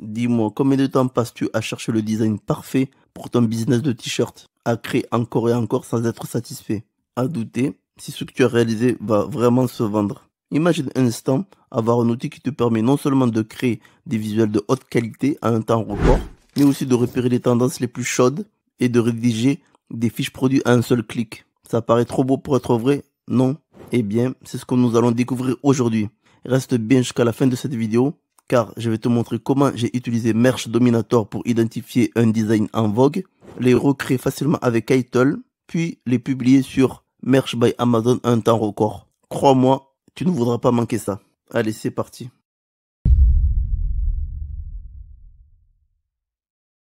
Dis-moi, combien de temps passes-tu à chercher le design parfait pour ton business de t-shirt, à créer encore et encore sans être satisfait, à douter si ce que tu as réalisé va vraiment se vendre Imagine un instant avoir un outil qui te permet non seulement de créer des visuels de haute qualité à un temps record, mais aussi de repérer les tendances les plus chaudes et de rédiger des fiches produits à un seul clic. Ça paraît trop beau pour être vrai Non Eh bien, c'est ce que nous allons découvrir aujourd'hui. Reste bien jusqu'à la fin de cette vidéo car je vais te montrer comment j'ai utilisé Merch Dominator pour identifier un design en vogue, les recréer facilement avec Eitel, puis les publier sur Merch by Amazon un temps record. Crois-moi, tu ne voudras pas manquer ça. Allez, c'est parti.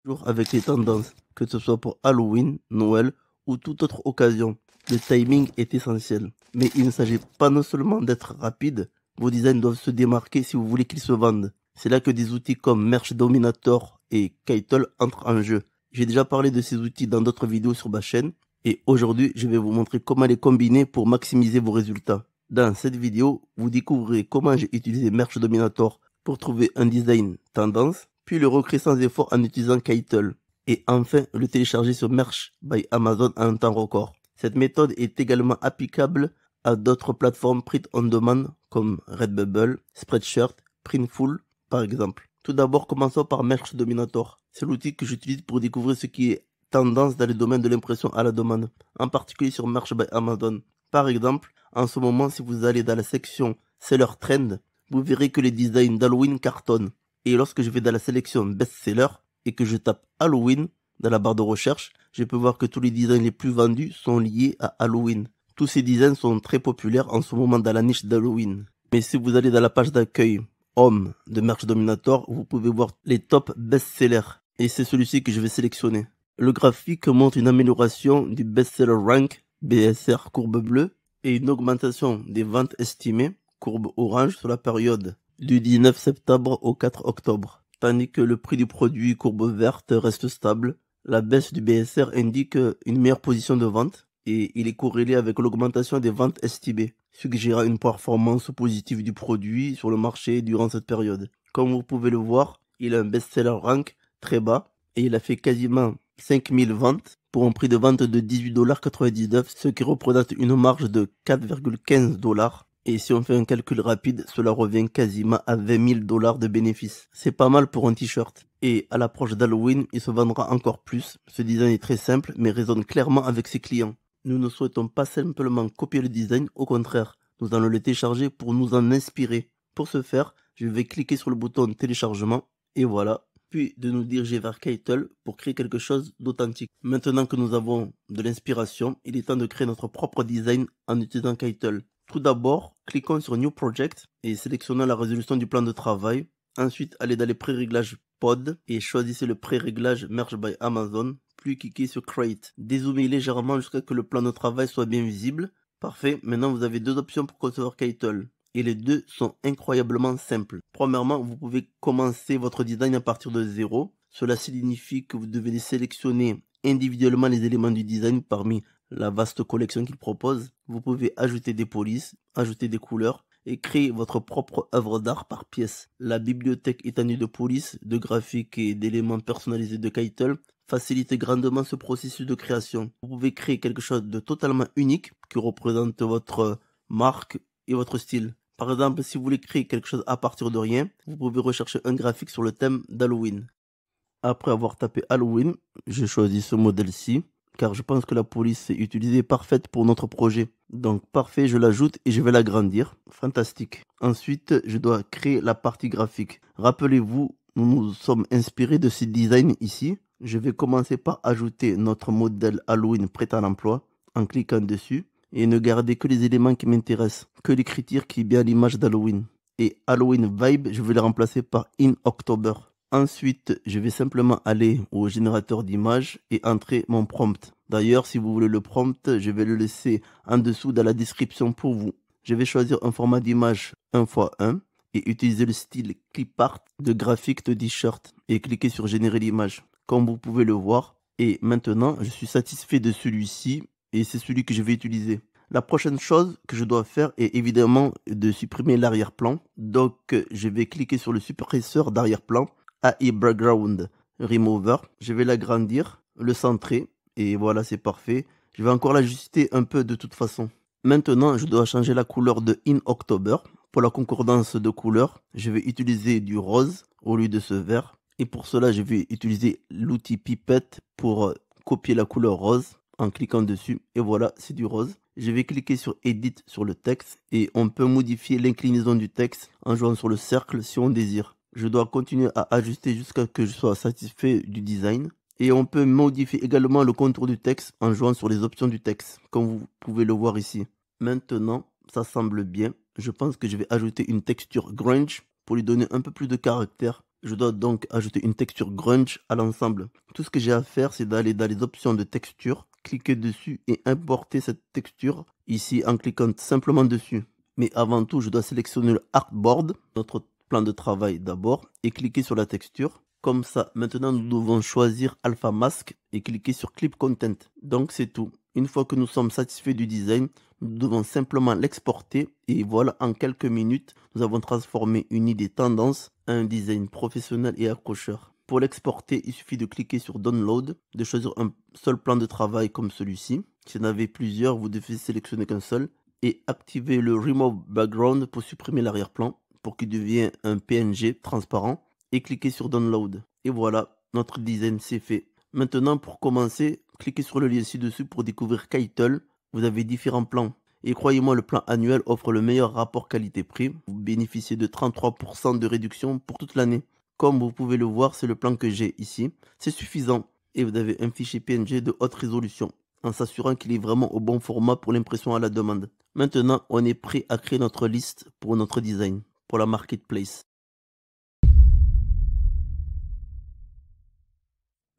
Toujours avec les tendances, que ce soit pour Halloween, Noël ou toute autre occasion, le timing est essentiel. Mais il ne s'agit pas non seulement d'être rapide, vos designs doivent se démarquer si vous voulez qu'ils se vendent. C'est là que des outils comme Merch Dominator et Kytle entrent en jeu. J'ai déjà parlé de ces outils dans d'autres vidéos sur ma chaîne et aujourd'hui je vais vous montrer comment les combiner pour maximiser vos résultats. Dans cette vidéo, vous découvrirez comment j'ai utilisé Merch Dominator pour trouver un design tendance, puis le recréer sans effort en utilisant Kytle et enfin le télécharger sur Merch by Amazon en temps record. Cette méthode est également applicable à d'autres plateformes print on demand comme Redbubble, Spreadshirt, Printful par exemple. Tout d'abord, commençons par Merch Dominator. C'est l'outil que j'utilise pour découvrir ce qui est tendance dans le domaine de l'impression à la demande, en particulier sur Merch by Amazon. Par exemple, en ce moment, si vous allez dans la section Seller Trend, vous verrez que les designs d'Halloween cartonnent. Et lorsque je vais dans la sélection Best Seller et que je tape Halloween dans la barre de recherche, je peux voir que tous les designs les plus vendus sont liés à Halloween tous ces designs sont très populaires en ce moment dans la niche d'Halloween. Mais si vous allez dans la page d'accueil Homme de Merch Dominator, vous pouvez voir les top best-sellers. Et c'est celui-ci que je vais sélectionner. Le graphique montre une amélioration du best-seller rank, BSR courbe bleue, et une augmentation des ventes estimées, courbe orange, sur la période du 19 septembre au 4 octobre. Tandis que le prix du produit, courbe verte, reste stable. La baisse du BSR indique une meilleure position de vente et il est corrélé avec l'augmentation des ventes estimées, suggérant une performance positive du produit sur le marché durant cette période. Comme vous pouvez le voir, il a un best-seller rank très bas et il a fait quasiment 5000 ventes pour un prix de vente de 18,99$, ce qui représente une marge de 4,15$. Et si on fait un calcul rapide, cela revient quasiment à 20 000 de bénéfice. C'est pas mal pour un t-shirt. Et à l'approche d'Halloween, il se vendra encore plus. Ce design est très simple, mais résonne clairement avec ses clients nous ne souhaitons pas simplement copier le design, au contraire, nous allons le télécharger pour nous en inspirer. Pour ce faire, je vais cliquer sur le bouton téléchargement et voilà, puis de nous diriger vers Keitel pour créer quelque chose d'authentique. Maintenant que nous avons de l'inspiration, il est temps de créer notre propre design en utilisant Keitel. Tout d'abord, cliquons sur New Project et sélectionnons la résolution du plan de travail. Ensuite, allez dans les pré-réglages Pod et choisissez le pré-réglage Merge by Amazon cliquer sur Create. Dézoomer légèrement jusqu'à ce que le plan de travail soit bien visible. Parfait, maintenant vous avez deux options pour concevoir Keitel. Et les deux sont incroyablement simples. Premièrement, vous pouvez commencer votre design à partir de zéro. Cela signifie que vous devez sélectionner individuellement les éléments du design parmi la vaste collection qu'il propose. Vous pouvez ajouter des polices, ajouter des couleurs et créer votre propre œuvre d'art par pièce. La bibliothèque étendue de polices de graphiques et d'éléments personnalisés de Keitel faciliter grandement ce processus de création. Vous pouvez créer quelque chose de totalement unique qui représente votre marque et votre style. Par exemple, si vous voulez créer quelque chose à partir de rien, vous pouvez rechercher un graphique sur le thème d'Halloween. Après avoir tapé Halloween, j'ai choisi ce modèle-ci car je pense que la police est utilisée parfaite pour notre projet. Donc parfait, je l'ajoute et je vais l'agrandir. Fantastique. Ensuite, je dois créer la partie graphique. Rappelez-vous, nous nous sommes inspirés de ce design ici je vais commencer par ajouter notre modèle Halloween prêt à l'emploi en cliquant dessus et ne garder que les éléments qui m'intéressent, que les critères qui bien l'image d'Halloween. Et Halloween Vibe, je vais le remplacer par In October. Ensuite, je vais simplement aller au générateur d'images et entrer mon prompt. D'ailleurs, si vous voulez le prompt, je vais le laisser en dessous dans la description pour vous. Je vais choisir un format d'image 1x1 et utiliser le style clip art de graphique de t-shirt et cliquer sur générer l'image comme vous pouvez le voir. Et maintenant, je suis satisfait de celui-ci et c'est celui que je vais utiliser. La prochaine chose que je dois faire est évidemment de supprimer l'arrière-plan. Donc, je vais cliquer sur le suppresseur d'arrière-plan AI Background Remover. Je vais l'agrandir, le centrer et voilà, c'est parfait. Je vais encore l'ajuster un peu de toute façon. Maintenant, je dois changer la couleur de In October. Pour la concordance de couleurs, je vais utiliser du rose au lieu de ce vert. Et pour cela, je vais utiliser l'outil pipette pour euh, copier la couleur rose en cliquant dessus. Et voilà, c'est du rose. Je vais cliquer sur Edit sur le texte et on peut modifier l'inclinaison du texte en jouant sur le cercle si on désire. Je dois continuer à ajuster jusqu'à ce que je sois satisfait du design. Et on peut modifier également le contour du texte en jouant sur les options du texte, comme vous pouvez le voir ici. Maintenant, ça semble bien. Je pense que je vais ajouter une texture grunge pour lui donner un peu plus de caractère. Je dois donc ajouter une texture grunge à l'ensemble. Tout ce que j'ai à faire, c'est d'aller dans les options de texture, cliquer dessus et importer cette texture ici en cliquant simplement dessus. Mais avant tout, je dois sélectionner le artboard, notre plan de travail d'abord, et cliquer sur la texture. Comme ça, maintenant nous devons choisir Alpha Mask et cliquer sur Clip Content. Donc c'est tout. Une fois que nous sommes satisfaits du design, nous devons simplement l'exporter et voilà, en quelques minutes, nous avons transformé une idée tendance à un design professionnel et accrocheur. Pour l'exporter, il suffit de cliquer sur Download, de choisir un seul plan de travail comme celui-ci. Si vous en avez plusieurs, vous devez sélectionner qu'un seul et activer le Remove Background pour supprimer l'arrière-plan pour qu'il devienne un PNG transparent et cliquez sur Download. Et voilà, notre design c'est fait. Maintenant, pour commencer, Cliquez sur le lien ci-dessus pour découvrir Kytle. Vous avez différents plans. Et croyez-moi, le plan annuel offre le meilleur rapport qualité-prix. Vous bénéficiez de 33% de réduction pour toute l'année. Comme vous pouvez le voir, c'est le plan que j'ai ici. C'est suffisant. Et vous avez un fichier PNG de haute résolution en s'assurant qu'il est vraiment au bon format pour l'impression à la demande. Maintenant, on est prêt à créer notre liste pour notre design, pour la marketplace.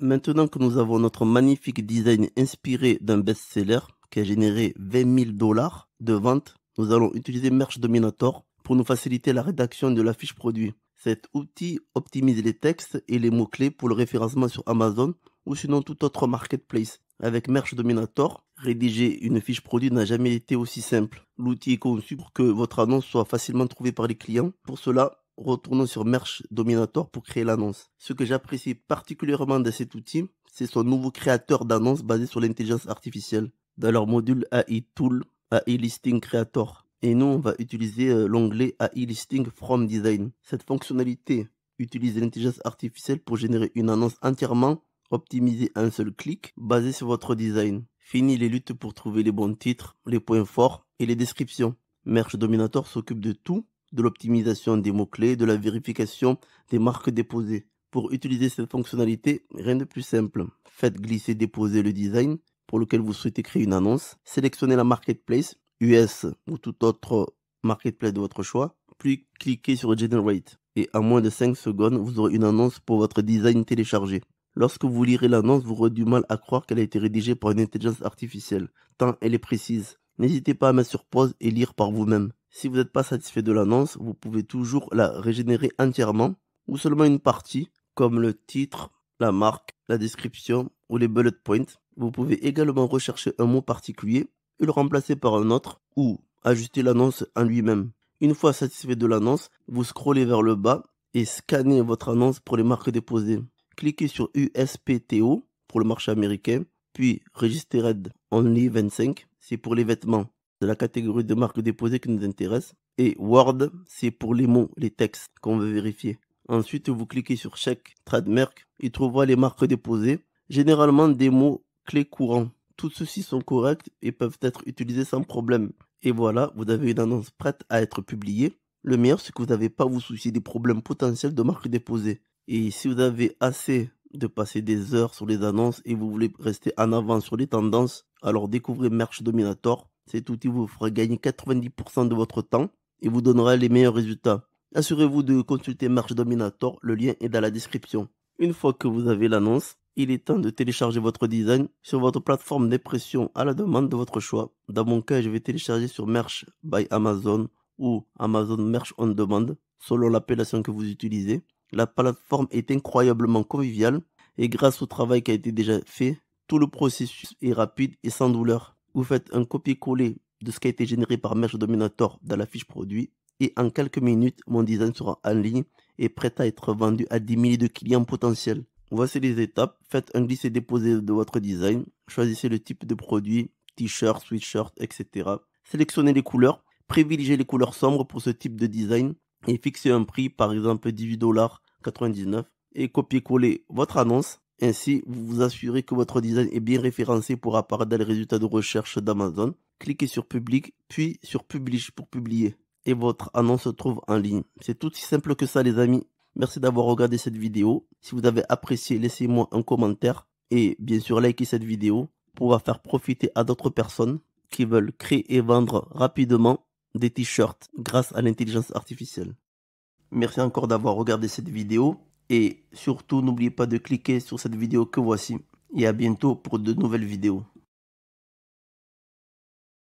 Maintenant que nous avons notre magnifique design inspiré d'un best-seller qui a généré 20 000 dollars de vente, nous allons utiliser Merch Dominator pour nous faciliter la rédaction de la fiche produit. Cet outil optimise les textes et les mots-clés pour le référencement sur Amazon ou sinon tout autre marketplace. Avec Merch Dominator, rédiger une fiche produit n'a jamais été aussi simple. L'outil est conçu pour que votre annonce soit facilement trouvée par les clients. Pour cela, retournons sur Merch Dominator pour créer l'annonce. Ce que j'apprécie particulièrement de cet outil, c'est son nouveau créateur d'annonces basé sur l'intelligence artificielle dans leur module AI Tool, AI Listing Creator. Et nous, on va utiliser euh, l'onglet AI Listing From Design. Cette fonctionnalité utilise l'intelligence artificielle pour générer une annonce entièrement optimisée à un seul clic, basée sur votre design. Fini les luttes pour trouver les bons titres, les points forts et les descriptions. Merch Dominator s'occupe de tout de l'optimisation des mots-clés, de la vérification des marques déposées. Pour utiliser cette fonctionnalité, rien de plus simple. Faites glisser déposer le design pour lequel vous souhaitez créer une annonce. Sélectionnez la marketplace US ou tout autre marketplace de votre choix, puis cliquez sur Generate. Et en moins de 5 secondes, vous aurez une annonce pour votre design téléchargé. Lorsque vous lirez l'annonce, vous aurez du mal à croire qu'elle a été rédigée par une intelligence artificielle, tant elle est précise. N'hésitez pas à mettre sur pause et lire par vous-même. Si vous n'êtes pas satisfait de l'annonce, vous pouvez toujours la régénérer entièrement ou seulement une partie, comme le titre, la marque, la description ou les bullet points. Vous pouvez également rechercher un mot particulier et le remplacer par un autre ou ajuster l'annonce en lui-même. Une fois satisfait de l'annonce, vous scrollez vers le bas et scannez votre annonce pour les marques déposées. Cliquez sur USPTO pour le marché américain, puis Registered Only 25, c'est pour les vêtements la catégorie de marques déposées qui nous intéresse. Et Word, c'est pour les mots, les textes qu'on veut vérifier. Ensuite, vous cliquez sur Check Trademark. et trouvera les marques déposées, généralement des mots clés courants. Tous ceux-ci sont corrects et peuvent être utilisés sans problème. Et voilà, vous avez une annonce prête à être publiée. Le meilleur, c'est que vous n'avez pas à vous soucier des problèmes potentiels de marques déposées. Et si vous avez assez de passer des heures sur les annonces et vous voulez rester en avant sur les tendances, alors découvrez Merch Dominator. Cet outil vous fera gagner 90% de votre temps et vous donnera les meilleurs résultats. Assurez-vous de consulter Merch Dominator, le lien est dans la description. Une fois que vous avez l'annonce, il est temps de télécharger votre design sur votre plateforme d'impression à la demande de votre choix. Dans mon cas, je vais télécharger sur Merch by Amazon ou Amazon Merch on Demand, selon l'appellation que vous utilisez. La plateforme est incroyablement conviviale et grâce au travail qui a été déjà fait, tout le processus est rapide et sans douleur vous faites un copier-coller de ce qui a été généré par Mesh Dominator dans la fiche produit et en quelques minutes, mon design sera en ligne et prêt à être vendu à des milliers de clients potentiels. Voici les étapes. Faites un glisser-déposer de votre design. Choisissez le type de produit, t-shirt, sweatshirt, etc. Sélectionnez les couleurs. Privilégiez les couleurs sombres pour ce type de design et fixez un prix, par exemple 18,99$. et copier-coller votre annonce. Ainsi, vous vous assurez que votre design est bien référencé pour apparaître dans les résultats de recherche d'Amazon. Cliquez sur Public, puis sur Publish pour publier. Et votre annonce se trouve en ligne. C'est tout si simple que ça les amis. Merci d'avoir regardé cette vidéo. Si vous avez apprécié, laissez-moi un commentaire. Et bien sûr, likez cette vidéo pour faire profiter à d'autres personnes qui veulent créer et vendre rapidement des t-shirts grâce à l'intelligence artificielle. Merci encore d'avoir regardé cette vidéo. Et surtout, n'oubliez pas de cliquer sur cette vidéo que voici. Et à bientôt pour de nouvelles vidéos.